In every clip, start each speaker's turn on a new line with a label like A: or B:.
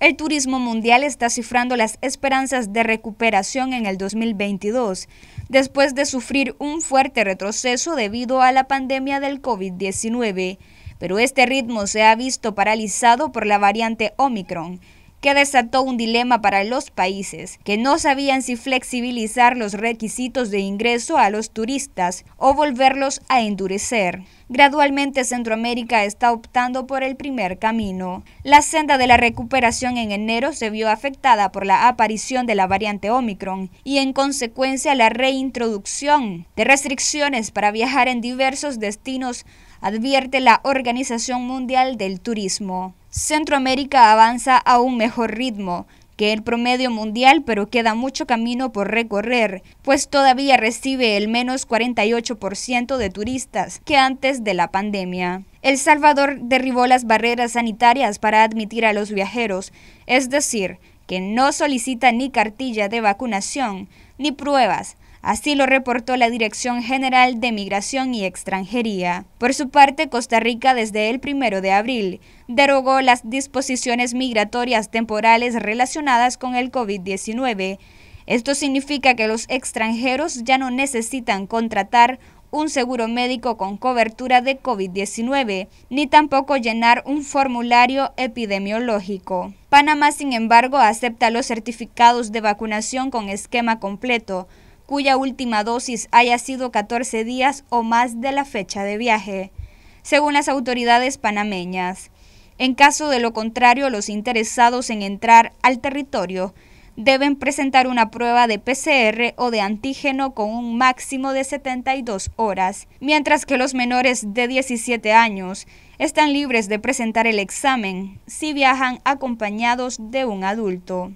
A: El turismo mundial está cifrando las esperanzas de recuperación en el 2022, después de sufrir un fuerte retroceso debido a la pandemia del COVID-19, pero este ritmo se ha visto paralizado por la variante Omicron que desató un dilema para los países, que no sabían si flexibilizar los requisitos de ingreso a los turistas o volverlos a endurecer. Gradualmente Centroamérica está optando por el primer camino. La senda de la recuperación en enero se vio afectada por la aparición de la variante Omicron y en consecuencia la reintroducción de restricciones para viajar en diversos destinos advierte la Organización Mundial del Turismo. Centroamérica avanza a un mejor ritmo que el promedio mundial, pero queda mucho camino por recorrer, pues todavía recibe el menos 48% de turistas que antes de la pandemia. El Salvador derribó las barreras sanitarias para admitir a los viajeros, es decir, que no solicita ni cartilla de vacunación ni pruebas Así lo reportó la Dirección General de Migración y Extranjería. Por su parte, Costa Rica desde el primero de abril derogó las disposiciones migratorias temporales relacionadas con el COVID-19. Esto significa que los extranjeros ya no necesitan contratar un seguro médico con cobertura de COVID-19, ni tampoco llenar un formulario epidemiológico. Panamá, sin embargo, acepta los certificados de vacunación con esquema completo, cuya última dosis haya sido 14 días o más de la fecha de viaje, según las autoridades panameñas. En caso de lo contrario, los interesados en entrar al territorio deben presentar una prueba de PCR o de antígeno con un máximo de 72 horas, mientras que los menores de 17 años están libres de presentar el examen si viajan acompañados de un adulto.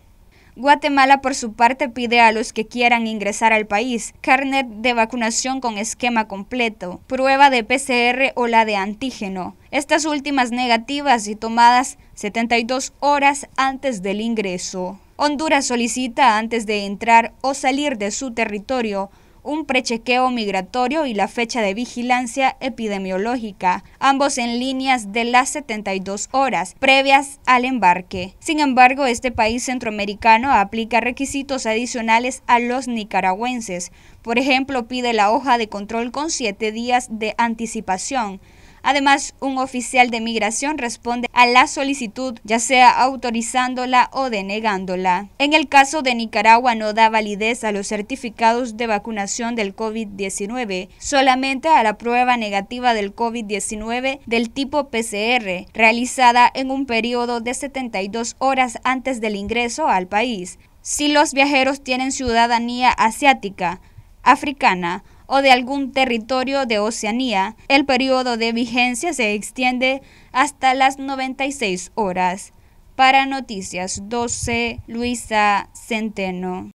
A: Guatemala, por su parte, pide a los que quieran ingresar al país carnet de vacunación con esquema completo, prueba de PCR o la de antígeno. Estas últimas negativas y tomadas 72 horas antes del ingreso. Honduras solicita antes de entrar o salir de su territorio un prechequeo migratorio y la fecha de vigilancia epidemiológica, ambos en líneas de las 72 horas previas al embarque. Sin embargo, este país centroamericano aplica requisitos adicionales a los nicaragüenses. Por ejemplo, pide la hoja de control con siete días de anticipación Además, un oficial de migración responde a la solicitud, ya sea autorizándola o denegándola. En el caso de Nicaragua no da validez a los certificados de vacunación del COVID-19, solamente a la prueba negativa del COVID-19 del tipo PCR, realizada en un periodo de 72 horas antes del ingreso al país. Si los viajeros tienen ciudadanía asiática, africana o de algún territorio de Oceanía, el periodo de vigencia se extiende hasta las 96 horas. Para Noticias 12, Luisa Centeno.